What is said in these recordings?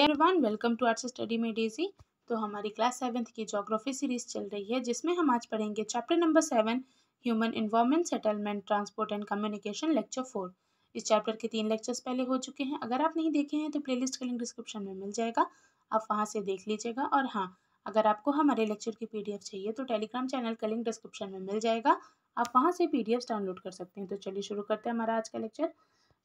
everyone welcome to arts study में Daisy तो हमारी क्लास सेवेंथ की जोग्राफी सीरीज चल रही है जिसमें हम आज पढ़ेंगे chapter number seven human environment settlement transport and communication lecture four इस चैप्टर के तीन लेक्चर्स पहले हो चुके हैं अगर आप नहीं देखे हैं तो लिस्ट का लिंक डिस्क्रिप्शन में मिल जाएगा आप वहाँ से देख लीजिएगा और हाँ अगर आपको हमारे लेक्चर की पी चाहिए तो टेलीग्राम चैनल का लिंक डिस्क्रिप्शन में मिल जाएगा आप वहाँ से पी डाउनलोड कर सकते हैं तो चलिए शुरू करते हैं हमारा आज का लेक्चर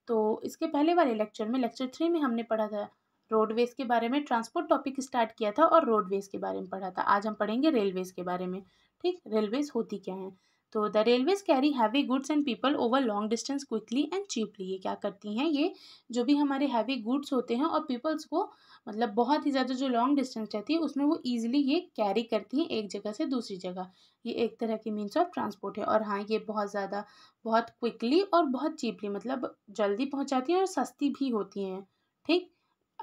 तो इसके पहले वाले लेक्चर में लेक्चर थ्री में हमने पढ़ा था रोडवेज के बारे में ट्रांसपोर्ट टॉपिक स्टार्ट किया था और रोडवेज के बारे में पढ़ा था आज हम पढ़ेंगे रेलवेज के बारे में ठीक रेलवेज होती क्या है तो the railways carry heavy goods and people over long distance quickly and cheaply ये क्या करती हैं ये जो भी हमारे हैवी गुड्स होते हैं और पीपल्स को मतलब बहुत ही ज़्यादा जो लॉन्ग डिस्टेंस रहती है उसमें वो ईजिली ये कैरी करती हैं एक जगह से दूसरी जगह ये एक तरह की मीन्स ऑफ ट्रांसपोर्ट है और हाँ ये बहुत ज़्यादा बहुत क्विकली और बहुत चीपली मतलब जल्दी पहुँचाती हैं और सस्ती भी होती हैं ठीक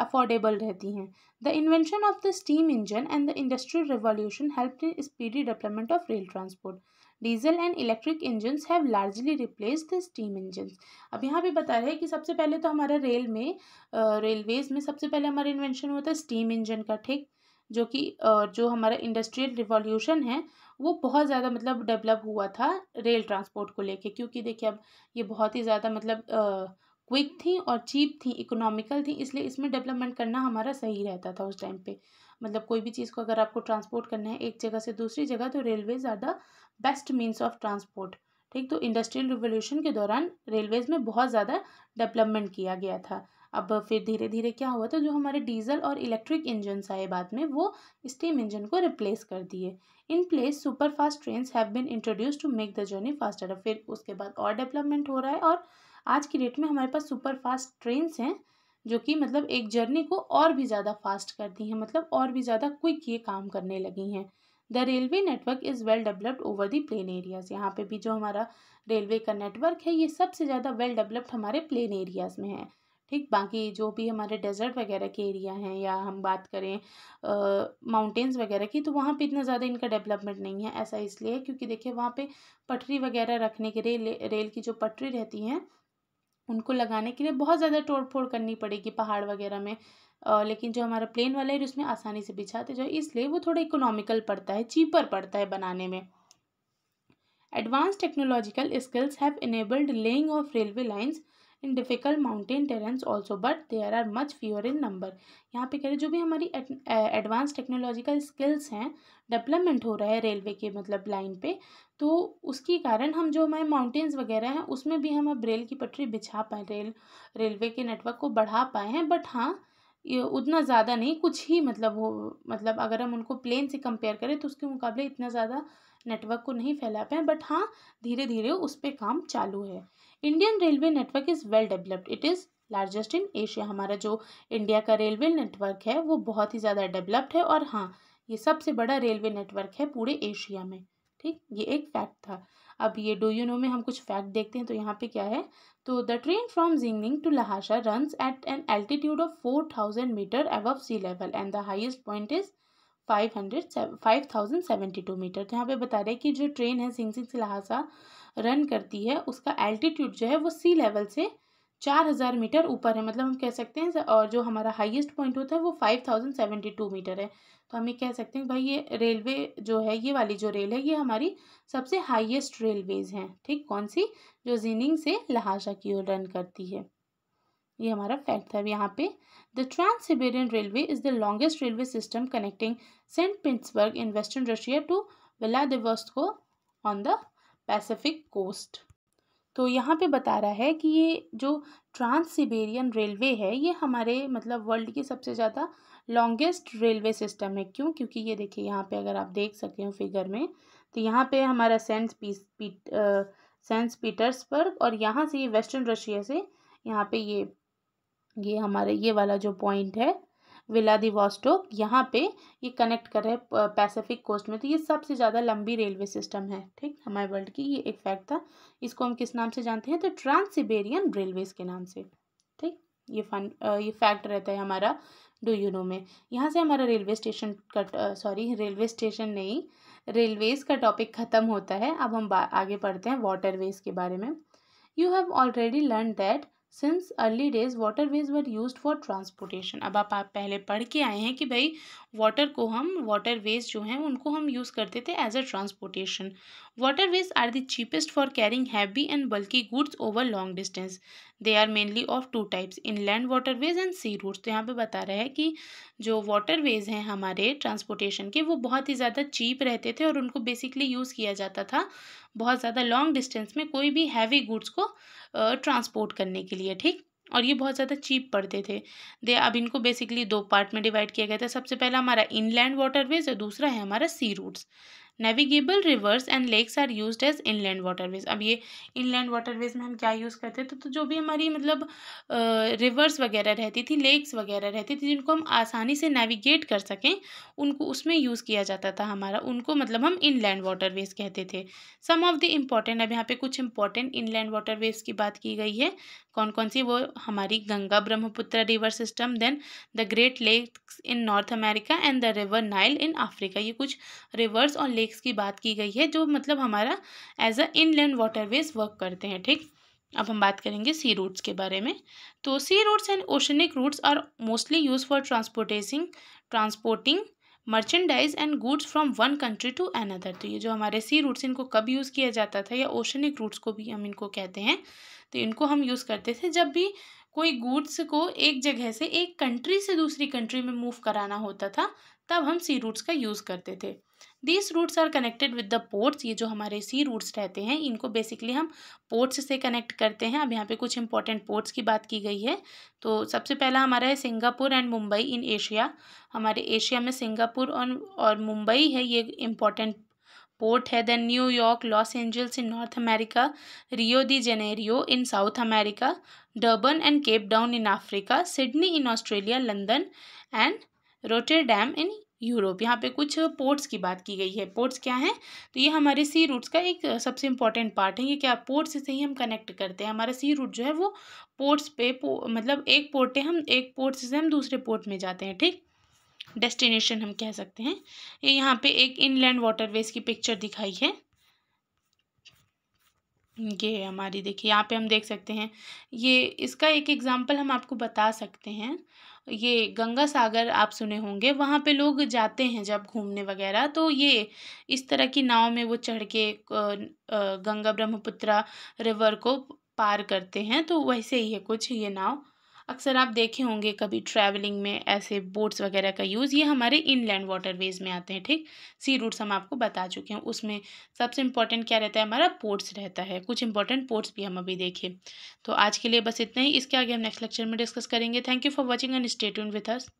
अफोर्डेबल रहती हैं the invention of the steam engine and the industrial revolution help in speedy development of rail transport diesel and electric engine have largely replace the steam engine अब यहाँ पे बता रहे हैं कि सबसे पहले तो हमारा रेल में रेलवेज में सबसे पहले हमारा इन्वेंशन हुआ था स्टीम इंजन का ठीक जो कि जो हमारा इंडस्ट्रियल रिवॉल्यूशन है वो बहुत ज़्यादा मतलब डेवलप हुआ था रेल ट्रांसपोर्ट को लेके क्योंकि देखिए अब ये बहुत ही ज़्यादा मतलब क्विक थी और चीप थी इकोनॉमिकल थी इसलिए इसमें डेवलपमेंट करना हमारा सही रहता था उस टाइम पे मतलब कोई भी चीज़ को अगर आपको ट्रांसपोर्ट करना है एक जगह से दूसरी जगह तो रेलवे ज़्यादा बेस्ट मीन्स ऑफ ट्रांसपोर्ट ठीक तो इंडस्ट्रियल रिवोल्यूशन के दौरान रेलवेज़ में बहुत ज़्यादा डेवलपमेंट किया गया था अब फिर धीरे धीरे क्या हुआ था तो जो हमारे डीजल और इलेक्ट्रिक इंजन आए बाद में वो स्टीम इंजन को रिप्लेस कर दिए in place super fast train have been introduce to make the journey faster फिर उसके बाद और डेवलपमेंट हो रहा है और आज की डेट में हमारे पास सुपर फास्ट ट्रेन्स हैं जो कि मतलब एक जर्नी को और भी ज़्यादा फास्ट कर दी हैं मतलब और भी ज़्यादा क्विक ये काम करने लगी हैं the railway network is well developed over the plain areas यहाँ पे भी जो हमारा रेलवे का नेटवर्क है ये सबसे ज़्यादा वेल डेवलप्ड हमारे प्लेन एरियाज़ में है ठीक बाकी जो भी हमारे डेजर्ट वगैरह के एरिया हैं या हम बात करें माउंटेन्स वगैरह की तो वहाँ पे इतना ज़्यादा इनका डेवलपमेंट नहीं है ऐसा इसलिए क्योंकि देखिए वहाँ पे पटरी वगैरह रखने के रेल रेल की जो पटरी रहती हैं उनको लगाने के लिए बहुत ज़्यादा तोड़ फोड़ करनी पड़ेगी पहाड़ वगैरह में आ, लेकिन जो हमारा प्लेन वाला है उसमें आसानी से बिछाते जो इसलिए वो थोड़ा इकोनॉमिकल पड़ता है चीपर पड़ता है बनाने में advance technological skills have enabled laying of railway lines in difficult mountain terrains also but there are much fewer in number यहाँ पे कह रहे जो भी हमारी एडवांस टेक्नोलॉजिकल स्किल्स हैं डेवलपमेंट हो रहा है रेलवे के मतलब लाइन पे तो उसके कारण हम जो हमारे माउंटेन्स वगैरह हैं उसमें भी हम अब रेल की पटरी बिछा पाए रेल रेलवे के नेटवर्क को बढ़ा पाए हैं बट हाँ ये उतना ज़्यादा नहीं कुछ ही मतलब वो मतलब अगर हम उनको प्लेन से कंपेयर करें तो उसके मुकाबले इतना ज़्यादा नेटवर्क को नहीं फैला पाए बट हाँ धीरे धीरे उस पर काम चालू है Indian railway network is well developed it is largest in Asia हमारा जो इंडिया का रेलवे नेटवर्क है वो बहुत ही ज़्यादा डेवलप्ड है और हाँ ये सबसे बड़ा रेलवे नेटवर्क है पूरे एशिया में ठीक ये एक फैक्ट था अब ये डो यू नो में हम कुछ फैक्ट देखते हैं तो यहाँ पे क्या है तो द ट्रेन फ्रॉम जिंगनिंग to Lhasa run at an altitude of four thousand metre above sea level and the highest point is five hundred five thousand seventy two metre तो यहाँ पे बता रहे हैं कि जो ट्रेन है सिंग सिंग से लहासा रन करती है उसका एल्टीट्यूड जो है वो सी लेवल से चार हज़ार मीटर ऊपर है मतलब हम कह सकते हैं और जो हमारा हाईएस्ट पॉइंट होता है वो five thousand seventy two metre है तो हम ये कह सकते हैं भाई ये रेलवे जो है ये वाली जो रेल है ये हमारी सबसे हाईएस्ट रेलवेज हैं ठीक कौन सी जो जीनिंग से लहाजा की ओर रन करती है ये हमारा फैक्ट था यहाँ पे the trans Siberian railway is the longest railway system connecting Saint Pittsburgh in western Russia to Vladivostok on the Pacific coast तो यहाँ पे बता रहा है कि ये जो ट्रांस सिबेरियन रेलवे है ये हमारे मतलब वर्ल्ड की सबसे ज़्यादा लॉन्गेस्ट रेलवे सिस्टम है क्यों क्योंकि ये देखिए यहाँ पे अगर आप देख सकते हो फिगर में तो यहाँ पे हमारा सेंट पी, पी, आ, सेंट पीटर्सबर्ग और यहाँ से ये वेस्टर्न रशिया से यहाँ पे ये ये हमारे ये वाला जो पॉइंट है विलादिवोस्टोक यहाँ पे ये कनेक्ट कर रहे हैं पैसिफिक कोस्ट में तो ये सबसे ज़्यादा लंबी रेलवे सिस्टम है ठीक हमारे वर्ल्ड की ये एक फैक्ट था इसको हम किस नाम से जानते हैं तो ट्रांस सिबेरियन रेलवेज़ के नाम से ठीक ये फन ये फैक्ट रहता है हमारा डू यू नो में यहाँ से हमारा रेलवे स्टेशन का सॉरी रेलवे स्टेशन नहीं रेलवेज़ का टॉपिक ख़त्म होता है अब हम आगे पढ़ते हैं वाटरवेज़ के बारे में you have already learn that since early days water ways were use for transportation अब आप, पहले पढ़ के आए हैं कि भाई वाटर को हम वाटर वेज जो हैं उनको हम यूज़ करते थे as a transportation water ways are the cheapest for carrying heavy and bulky goods over long distance they are mainly of two types inland water ways and sea routes तो यहाँ पे बता रहा है कि जो वाटर वेज हैं हमारे ट्रांसपोर्टेशन के वो बहुत ही ज़्यादा चीप रहते थे और उनको बेसिकली यूज़ किया जाता था बहुत ज़्यादा लॉन्ग डिस्टेंस में कोई भी हैवी गुड्स को ट्रांसपोर्ट करने के लिए ठीक और ये बहुत ज़्यादा चीप पड़ते थे दे अब इनको बेसिकली दो पार्ट में डिवाइड किया गया था सबसे पहला हमारा इनलैंड वाटरवेज और दूसरा है हमारा sea routes navigable rivers and lakes are use as inland waterways अब ये इनलैंड वाटरवेज में हम क्या यूज़ करते थे तो, तो जो भी हमारी मतलब रिवर्स वगैरह रहती थी लेक्स वगैरह रहती थी जिनको हम आसानी से नेविगेट कर सकें उनको उसमें यूज़ किया जाता था हमारा उनको मतलब हम इनलैंड वाटरवेज कहते थे सम ऑफ द इम्पॉर्टेंट अब यहाँ पे कुछ इंपॉर्टेंट इनलैंड वाटरवेज की बात की गई है कौन कौन सी वो हमारी Ganga Brahmaputra river system then the great lakes in north America and the river Nile in Africa ये कुछ रिवर्स और लेक लेक्स की बात की गई है जो मतलब हमारा as a inland waterways work करते हैं ठीक अब हम बात करेंगे सी रूट्स के बारे में तो sea routes and oceanic routes are mostly use for transporting transporting merchandise and goods from one country to another तो ये जो हमारे सी रूट्स इनको कब यूज़ किया जाता था या ओशनिक रूट्स को भी हम इनको कहते हैं तो इनको हम यूज़ करते थे जब भी कोई गुड्स को एक जगह से एक कंट्री से दूसरी कंट्री में मूव कराना होता था तब हम सी रूट्स का यूज़ करते थे these routes are connected with the ports ये जो हमारे सी रूट्स रहते हैं इनको बेसिकली हम पोर्ट्स से कनेक्ट करते हैं अब यहाँ पे कुछ इंपॉर्टेंट पोर्ट्स की बात की गई है तो सबसे पहला हमारा है Singapore and Mumbai in Asia हमारे एशिया में सिंगापुर और और मुंबई है ये इंपॉर्टेंट पोर्ट है then New York Los Angeles in north America Rio de Janeiro in South America Durban and Cape Town in Africa Sydney in Australia London and Rotterdam in Europe यहाँ पे कुछ ports की बात की गई है पोर्ट्स क्या हैं तो ये हमारे सी रूट्स का एक सबसे इंपॉर्टेंट पार्ट है ये क्या पोर्ट्स से ही हम कनेक्ट करते हैं हमारा सी रूट जो है वो पोर्ट्स पे पो, मतलब एक पोर्ट है हम एक पोर्ट से हम दूसरे पोर्ट में जाते हैं ठीक डेस्टिनेशन हम कह सकते हैं ये यहाँ पे एक इनलैंड वाटरवेज की पिक्चर दिखाई है ये हमारी देखिए यहाँ पे हम देख सकते हैं ये इसका एक एग्ज़ाम्पल हम आपको बता सकते हैं ये गंगा सागर आप सुने होंगे वहाँ पे लोग जाते हैं जब घूमने वगैरह तो ये इस तरह की नाव में वो चढ़ के गंगा ब्रह्मपुत्रा रिवर को पार करते हैं तो वैसे ही है कुछ ये नाव अक्सर आप देखे होंगे कभी ट्रैवलिंग में ऐसे बोट्स वगैरह का यूज़ ये हमारे इनलैंड वाटरवेज में आते हैं ठीक सी रूट्स हम आपको बता चुके हैं उसमें सबसे इंपॉर्टेंट क्या रहता है हमारा पोर्ट्स रहता है कुछ इंपॉर्टेंट पोर्ट्स भी हम अभी देखें तो आज के लिए बस इतना ही इसके आगे हम नेक्स्ट लेक्चर में डिस्कस करेंगे thank you for watching and stay with us